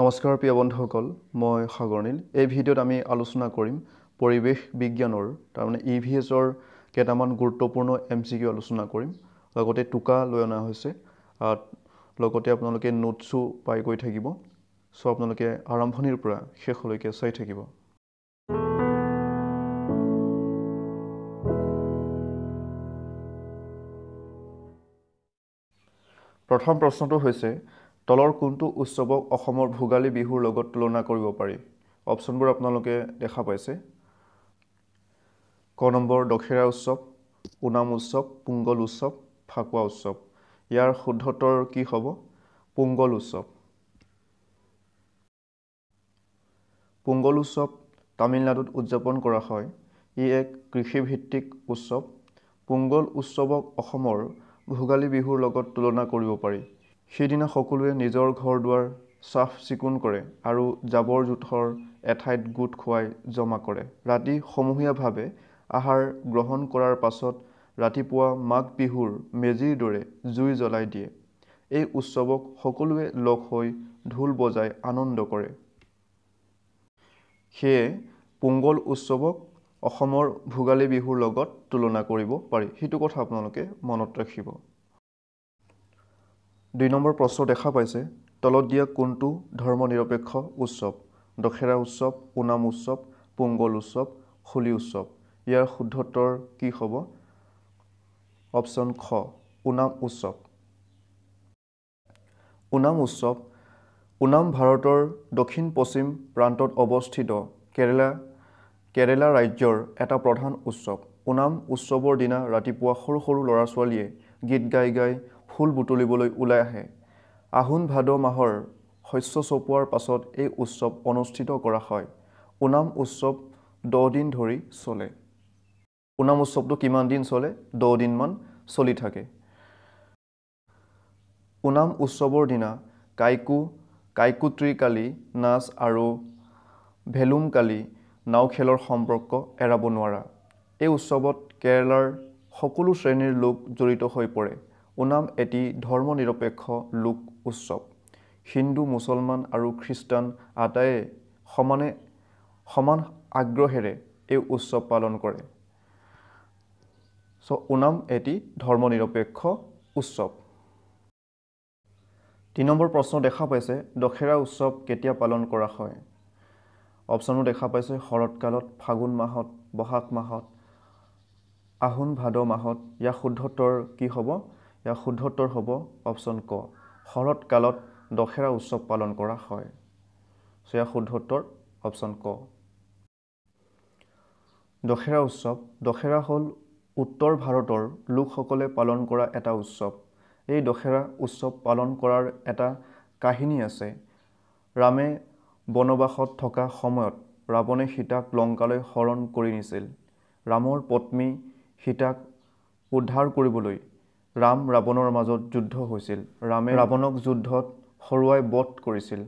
নমস্কাৰ প্ৰিয় বন্ধুসকল মই সাগৰণীল এই ভিডিঅ'ত আমি আলোচনা কৰিম পৰিৱেশ বিজ্ঞানৰ তাৰমানে ই ভি এছৰ কেইটামান গুৰুত্বপূৰ্ণ এম চি কিউ আলোচনা কৰিম লগতে টোকা লৈ অনা হৈছে লগতে আপোনালোকে নোটছো পাই গৈ থাকিব চ' আপোনালোকে আৰম্ভণিৰ পৰা শেষলৈকে চাই থাকিব প্ৰথম প্ৰশ্নটো হৈছে তলৰ কোনটো উৎসৱক অসমৰ ভোগালী বিহুৰ লগত তুলনা কৰিব পাৰি অপশ্যনবোৰ আপোনালোকে দেখা পাইছে ক নম্বৰ দশেৰা উৎসৱ ওনাম উৎসৱ পোংগল উৎসৱ ফাকুৱা উৎসৱ ইয়াৰ শুদ্ধতৰ কি হ'ব পোংগল উৎসৱ পোংগল উৎসৱ তামিলনাডুত উদযাপন কৰা হয় ই এক কৃষিভিত্তিক উৎসৱ পোংগল উৎসৱক অসমৰ ভোগালী বিহুৰ লগত তুলনা কৰিব পাৰি সেইদিনা সকলোৱে নিজৰ ঘৰ দুৱাৰ চাফ চিকুণ কৰে আৰু জাবৰ জোঁথৰ এঠাইত গোট খুৱাই জমা কৰে ৰাতি সমূহীয়াভাৱে আহাৰ গ্ৰহণ কৰাৰ পাছত ৰাতিপুৱা মাঘ বিহুৰ মেজিৰ দৰে জুই জ্বলাই দিয়ে এই উৎসৱক সকলোৱে লগ হৈ ঢোল বজাই আনন্দ কৰে সেয়ে পোংগল উৎসৱক অসমৰ ভোগালী বিহুৰ লগত তুলনা কৰিব পাৰি সেইটো কথা আপোনালোকে মনত ৰাখিব দুই নম্বৰ প্ৰশ্ন দেখা পাইছে তলত দিয়া কোনটো ধৰ্ম নিৰপেক্ষ উৎসৱ দশেৰা উৎসৱ ওনাম উৎসৱ পোংগল উৎসৱ হোলী উৎসৱ ইয়াৰ শুদ্ধত্তৰ কি হ'ব অপশ্যন খ ওনাম উৎসৱ ওনাম উৎসৱ ওনাম ভাৰতৰ দক্ষিণ পশ্চিম প্ৰান্তত অৱস্থিত কেৰেলা কেৰেলা ৰাজ্যৰ এটা প্ৰধান উৎসৱ ওনাম উৎসৱৰ দিনা ৰাতিপুৱা সৰু সৰু ল'ৰা ছোৱালীয়ে গীত গাই গাই ফুল বুটলিবলৈ ওলাই আহে আহোম ভাদ মাহৰ শস্য চপোৱাৰ পাছত এই উৎসৱ অনুষ্ঠিত কৰা হয় ওনাম উৎসৱ দহ দিন ধৰি চলে ওনাম উৎসৱটো কিমান দিন চলে দহ দিনমান চলি থাকে ওনাম উৎসৱৰ দিনা কাইকু কালি নাচ আৰু ভেলুম কালি নাও খেলৰ সম্পৰ্ক এৰাব নোৱাৰা এই উৎসৱত কেৰেলাৰ সকলো শ্ৰেণীৰ লোক জড়িত হৈ পৰে ওনাম এটি ধৰ্ম নিৰপেক্ষ লোক উৎসৱ হিন্দু মুছলমান আৰু খ্ৰীষ্টান আটায়ে সমানে সমান আগ্ৰহেৰে এই উৎসৱ পালন কৰে চ' ওনাম এটি ধৰ্ম নিৰপেক্ষ উৎসৱ তিনি নম্বৰ প্ৰশ্ন দেখা পাইছে দশেৰা উৎসৱ কেতিয়া পালন কৰা হয় অপশ্যনো দেখা পাইছে শৰৎকালত ফাগুন মাহত বহাগ মাহত আহোম ভাদ মাহত ইয়াৰ শুদ্ধত্বৰ কি হ'ব ইয়াৰ শুদ্ধত্তৰ হ'ব অপশ্যন ক শৰৎকালত দশেৰা উৎসৱ পালন কৰা হয় চ' ইয়াৰ শুদ্ধত্তৰ অপশ্যন ক দশেৰা উৎসৱ দশেৰা হ'ল উত্তৰ ভাৰতৰ লোকসকলে পালন কৰা এটা উৎসৱ এই দশেৰা উৎসৱ পালন কৰাৰ এটা কাহিনী আছে ৰামে বনবাসত থকা সময়ত ৰাৱণে সীতাক লংকালৈ শৰণ কৰি নিছিল ৰামৰ পত্নী সীতাক উদ্ধাৰ কৰিবলৈ ৰাম ৰাৱণৰ মাজত যুদ্ধ হৈছিল ৰামে ৰাৱণক যুদ্ধত হৰুৱাই বধ কৰিছিল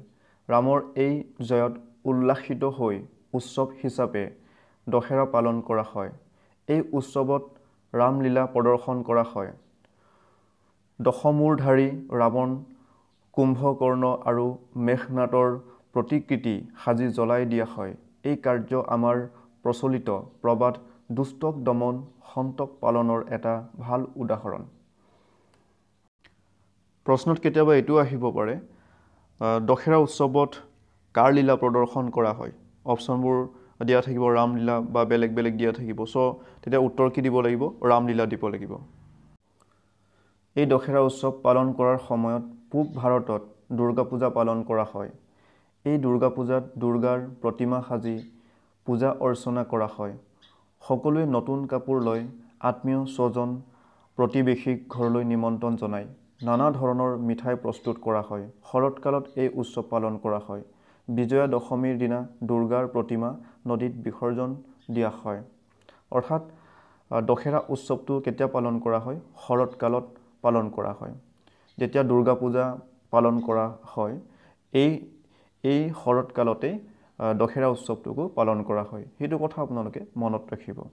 ৰামৰ এই জয়ত উল্লাসিত হৈ উৎসৱ হিচাপে দশেৰা পালন কৰা হয় এই উৎসৱত ৰামলীলা প্ৰদৰ্শন কৰা হয় দশমূৰধাৰী ৰাৱণ কুম্ভকৰ্ণ আৰু মেঘনাটৰ প্ৰতিকৃতি সাজি জ্বলাই দিয়া হয় এই কাৰ্য আমাৰ প্ৰচলিত প্ৰবাদ দুষ্টক দমন সন্তক পালনৰ এটা ভাল উদাহৰণ প্ৰশ্নত কেতিয়াবা এইটো আহিব পাৰে দশেৰা উৎসৱত কাৰ লীলা প্ৰদৰ্শন কৰা হয় অপশ্যনবোৰ দিয়া থাকিব ৰামলীলা বা বেলেগ বেলেগ দিয়া থাকিব চ' তেতিয়া উত্তৰ কি দিব লাগিব ৰামলীলা দিব লাগিব এই দশেৰা উৎসৱ পালন কৰাৰ সময়ত পূব ভাৰতত দুৰ্গা পূজা পালন কৰা হয় এই দুৰ্গা পূজাত দুৰ্গাৰ প্ৰতিমা সাজি পূজা অৰ্চনা কৰা হয় সকলোৱে নতুন কাপোৰ লৈ আত্মীয় স্বজন প্ৰতিবেশীক ঘৰলৈ নিমন্ত্ৰণ জনায় নানা ধৰণৰ মিঠাই প্ৰস্তুত কৰা হয় শৰৎকালত এই উৎসৱ পালন কৰা হয় বিজয়া দশমীৰ দিনা দুৰ্গাৰ প্ৰতিমা নদীত বিসৰ্জন দিয়া হয় অৰ্থাৎ দশেৰা উৎসৱটো কেতিয়া পালন কৰা হয় শৰৎকালত পালন কৰা হয় যেতিয়া দুৰ্গা পূজা পালন কৰা হয় এই এই শৰৎকালতেই দশেৰা উৎসৱটোকো পালন কৰা হয় সেইটো কথা আপোনালোকে মনত ৰাখিব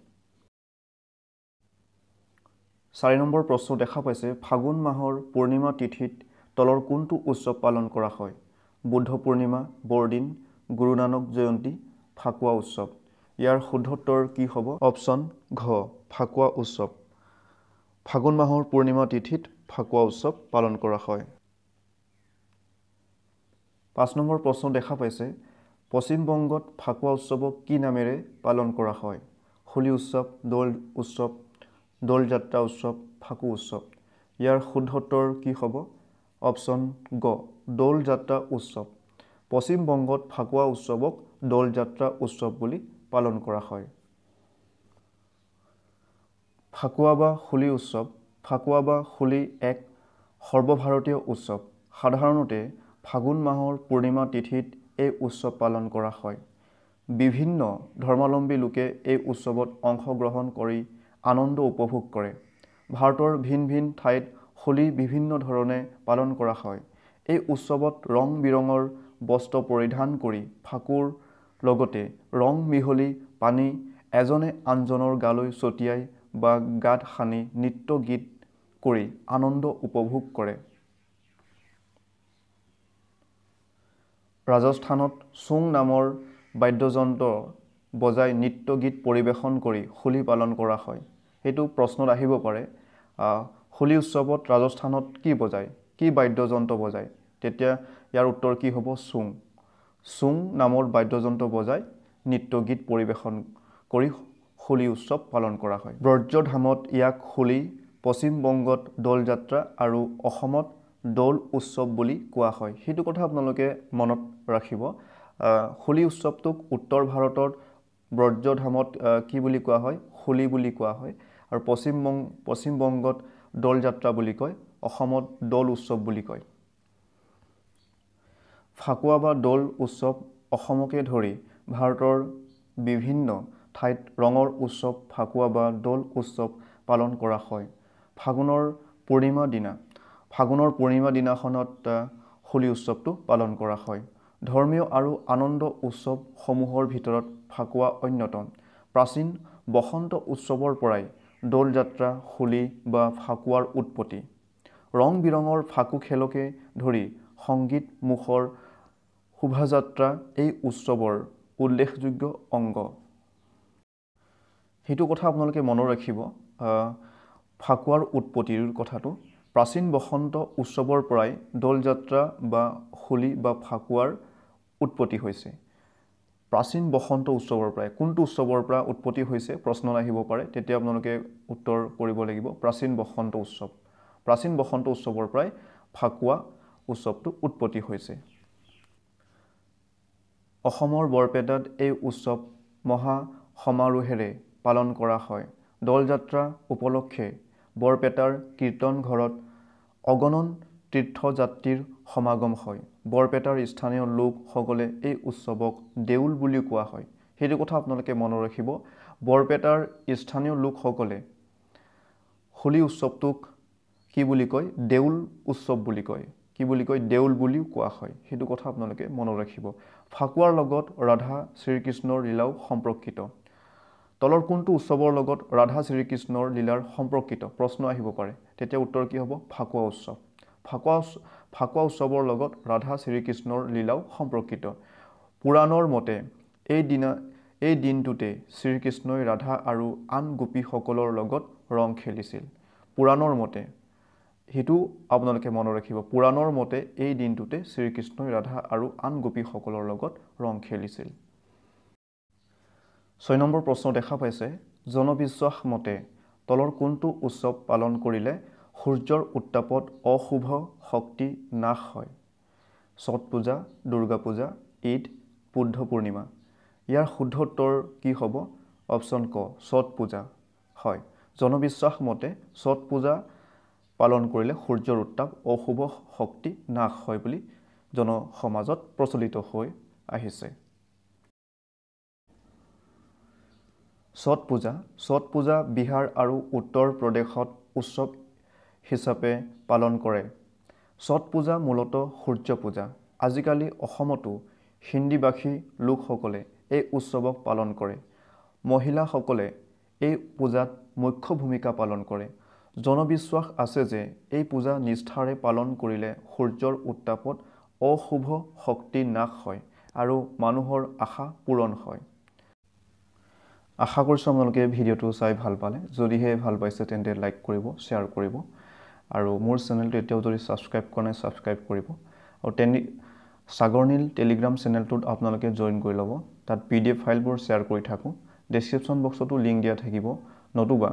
চাৰি নম্বৰ প্ৰশ্ন দেখা পাইছে ফাগুন মাহৰ পূৰ্ণিমা তিথিত তলৰ কোনটো উৎসৱ পালন কৰা হয় বুদ্ধ পূৰ্ণিমা বৰদিন গুৰু নানক জয়ন্তী ফাকুৱা উৎসৱ ইয়াৰ শুদ্ধোত্তৰ কি হ'ব অপশ্যন ঘ ফাকুৱা উৎসৱ ফাগুন মাহৰ পূৰ্ণিমা তিথিত ফাকুৱা উৎসৱ পালন কৰা হয় পাঁচ নম্বৰ প্ৰশ্ন দেখা পাইছে পশ্চিমবংগত ফাকুৱা উৎসৱক কি নামেৰে পালন কৰা হয় হোলী উৎসৱ দৌল উৎসৱ দৌল যাত্ৰা উৎসৱ ফাকু উৎসৱ ইয়াৰ শুদ্ধ উত্তৰ কি হ'ব অপশ্যন গ দৌল যাত্ৰা উৎসৱ পশ্চিমবংগত ফাকুৱা উৎসৱক দৌল যাত্ৰা উৎসৱ বুলি পালন কৰা হয় ফাকুৱা বা হোলী উৎসৱ ফাকুৱা বা হোলী এক সৰ্বভাৰতীয় উৎসৱ সাধাৰণতে ফাগুন মাহৰ পূৰ্ণিমা তিথিত এই উৎসৱ পালন কৰা হয় বিভিন্ন ধৰ্মাৱলম্বী লোকে এই উৎসৱত অংশগ্ৰহণ কৰি আনন্দ উপভোগ কৰে ভাৰতৰ ভিন ভিন ঠাইত হোলী বিভিন্ন ধৰণে পালন কৰা হয় এই উৎসৱত ৰং বিৰঙৰ বস্ত্ৰ পৰিধান কৰি ফাকুৰ লগতে ৰং মিহলি পানী এজনে আনজনৰ গালৈ ছটিয়াই বা গাত সানি নৃত্য গীত কৰি আনন্দ উপভোগ কৰে ৰাজস্থানত চুং নামৰ বাদ্যযন্ত্ৰ বজাই নৃত্য গীত পৰিৱেশন কৰি হোলী পালন কৰা হয় সেইটো প্ৰশ্নত আহিব পাৰে হোলী উৎসৱত ৰাজস্থানত কি বজায় কি বাদ্যযন্ত্ৰ বজায় তেতিয়া ইয়াৰ উত্তৰ কি হ'ব চুং চুং নামৰ বাদ্যযন্ত্ৰ বজাই নৃত্য গীত পৰিৱেশন কৰি হোলী উৎসৱ পালন কৰা হয় ব্ৰজ্যধামত ইয়াক হোলী পশ্চিমবংগত দৌল যাত্ৰা আৰু অসমত দৌল উৎসৱ বুলি কোৱা হয় সেইটো কথা আপোনালোকে মনত ৰাখিব হোলী উৎসৱটোক উত্তৰ ভাৰতৰ ব্ৰজধামত কি বুলি কোৱা হয় হোলী বুলি কোৱা হয় আৰু পশ্চিমবং পশ্চিমবংগত দৌল যাত্ৰা বুলি কয় অসমত দৌল উৎসৱ বুলি কয় ফাকুৱা বা দৌল উৎসৱ অসমকে ধৰি ভাৰতৰ বিভিন্ন ঠাইত ৰঙৰ উৎসৱ ফাকুৱা বা দৌল উৎসৱ পালন কৰা হয় ফাগুণৰ পূৰ্ণিমা দিনা ফাগুণৰ পূৰ্ণিমা দিনাখনত হোলী উৎসৱটো পালন কৰা হয় ধৰ্মীয় আৰু আনন্দ উৎসৱসমূহৰ ভিতৰত ফাকুৱা অন্যতম প্ৰাচীন বসন্ত উৎসৱৰ পৰাই দৌল যাত্ৰা হোলী বা ফাকুৱাৰ উৎপত্তি ৰং বিৰঙৰ ফাকু খেলকে ধৰি সংগীত মুখৰ শোভাযাত্ৰা এই উৎসৱৰ উল্লেখযোগ্য অংগ সেইটো কথা আপোনালোকে মনত ৰাখিব ফাকুৱাৰ উৎপত্তিৰ কথাটো প্ৰাচীন বসন্ত উৎসৱৰ পৰাই দৌল যাত্ৰা বা হোলী বা ফাকুৱাৰ উৎপত্তি হৈছে প্ৰাচীন বসন্ত উৎসৱৰ পৰাই কোনটো উৎসৱৰ পৰা উৎপত্তি হৈছে প্ৰশ্ন আহিব পাৰে তেতিয়া আপোনালোকে উত্তৰ কৰিব লাগিব প্ৰাচীন বসন্ত উৎসৱ প্ৰাচীন বসন্ত উৎসৱৰ পৰাই ফাকুৱা উৎসৱটো উৎপত্তি হৈছে অসমৰ বৰপেটাত এই উৎসৱ মহা সমাৰোহেৰে পালন কৰা হয় দল যাত্ৰা উপলক্ষে বৰপেটাৰ কীৰ্তন ঘৰত অগণন তীৰ্থযাত্ৰীৰ সমাগম হয় বৰপেটাৰ স্থানীয় লোকসকলে এই উৎসৱক দেউল বুলিও কোৱা হয় সেইটো কথা আপোনালোকে মনত ৰাখিব বৰপেটাৰ স্থানীয় লোকসকলে হোলী উৎসৱটোক কি বুলি কয় দেউল উৎসৱ বুলি কয় কি বুলি কয় দেউল বুলিও কোৱা হয় সেইটো কথা আপোনালোকে মনত ৰাখিব ফাকুৱাৰ লগত ৰাধা শ্ৰীকৃষ্ণৰ লীলাও সম্পৰ্কিত তলৰ কোনটো উৎসৱৰ লগত ৰাধা শ্ৰীকৃষ্ণৰ লীলাৰ সম্পৰ্কিত প্ৰশ্ন আহিব পাৰে তেতিয়া উত্তৰ কি হ'ব ফাকুৱা উৎসৱ ফাকুৱা ফাকুৱা উৎসৱৰ লগত ৰাধা শ্ৰীকৃষ্ণৰ লীলাও সম্পৰ্কিত পুৰাণৰ মতে এই দিনা এই দিনটোতে শ্ৰীকৃষ্ণই ৰাধা আৰু আন গোপীসকলৰ লগত ৰং খেলিছিল পুৰাণৰ মতে সেইটো আপোনালোকে মনত ৰাখিব পুৰাণৰ মতে এই দিনটোতে শ্ৰীকৃষ্ণই ৰাধা আৰু আন গোপীসকলৰ লগত ৰং খেলিছিল ছয় নম্বৰ প্ৰশ্ন দেখা পাইছে জনবিশ্বাস মতে তলৰ কোনটো উৎসৱ পালন কৰিলে সূৰ্যৰ উত্তাপত অশুভ শক্তি নাশ হয় ছট পূজা দুৰ্গা পূজা ঈদ বুদ্ধ পূৰ্ণিমা ইয়াৰ শুদ্ধ উত্তৰ কি হ'ব অপশ্যন ক ছট পূজা হয় জনবিশ্বাস মতে ছট পূজা পালন কৰিলে সূৰ্যৰ উত্তাপ অশুভ শক্তি নাশ হয় বুলি জনসমাজত প্ৰচলিত হৈ আহিছে ছট পূজা ছট পূজা বিহাৰ আৰু উত্তৰ প্ৰদেশত উৎসৱ হিচাপে পালন কৰে ছট পূজা মূলতঃ সূৰ্য পূজা আজিকালি অসমতো হিন্দীভাষী লোকসকলে এই উৎসৱক পালন কৰে মহিলাসকলে এই পূজাত মুখ্য ভূমিকা পালন কৰে জনবিশ্বাস আছে যে এই পূজা নিষ্ঠাৰে পালন কৰিলে সূৰ্যৰ উত্তাপত অশুভ শক্তি নাশ হয় আৰু মানুহৰ আশা পূৰণ হয় আশা কৰিছোঁ আপোনালোকে ভিডিঅ'টো চাই ভাল পালে যদিহে ভাল পাইছে তেন্তে লাইক কৰিব শ্বেয়াৰ কৰিব আৰু মোৰ চেনেলটো এতিয়াও যদি ছাবস্ক্ৰাইব কৰা নাই ছাবস্ক্ৰাইব কৰিব আৰু টেনি নীল টেলিগ্ৰাম চেনেলটোত আপোনালোকে জইন কৰি ল'ব তাত পি ডি এফ ফাইলবোৰ শ্বেয়াৰ কৰি থাকোঁ ডেছক্ৰিপশ্যন বক্সতো লিংক দিয়া থাকিব নতুবা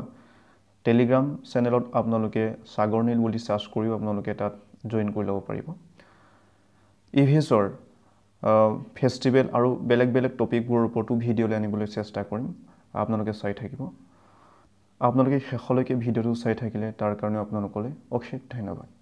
টেলিগ্ৰাম চেনেলত আপোনালোকে নীল বুলি চাৰ্চ কৰিও আপোনালোকে তাত জইন কৰি ল'ব পাৰিব ইভিএছৰ ফেষ্টিভেল আৰু বেলেগ বেলেগ টপিকবোৰৰ ওপৰতো ভিডিঅ'লৈ আনিবলৈ চেষ্টা কৰিম আপোনালোকে চাই থাকিব আপোনালোকে শেষলৈকে ভিডিঅ'টো চাই থাকিলে তাৰ কাৰণে আপোনালোকলৈ অশেষ ধন্যবাদ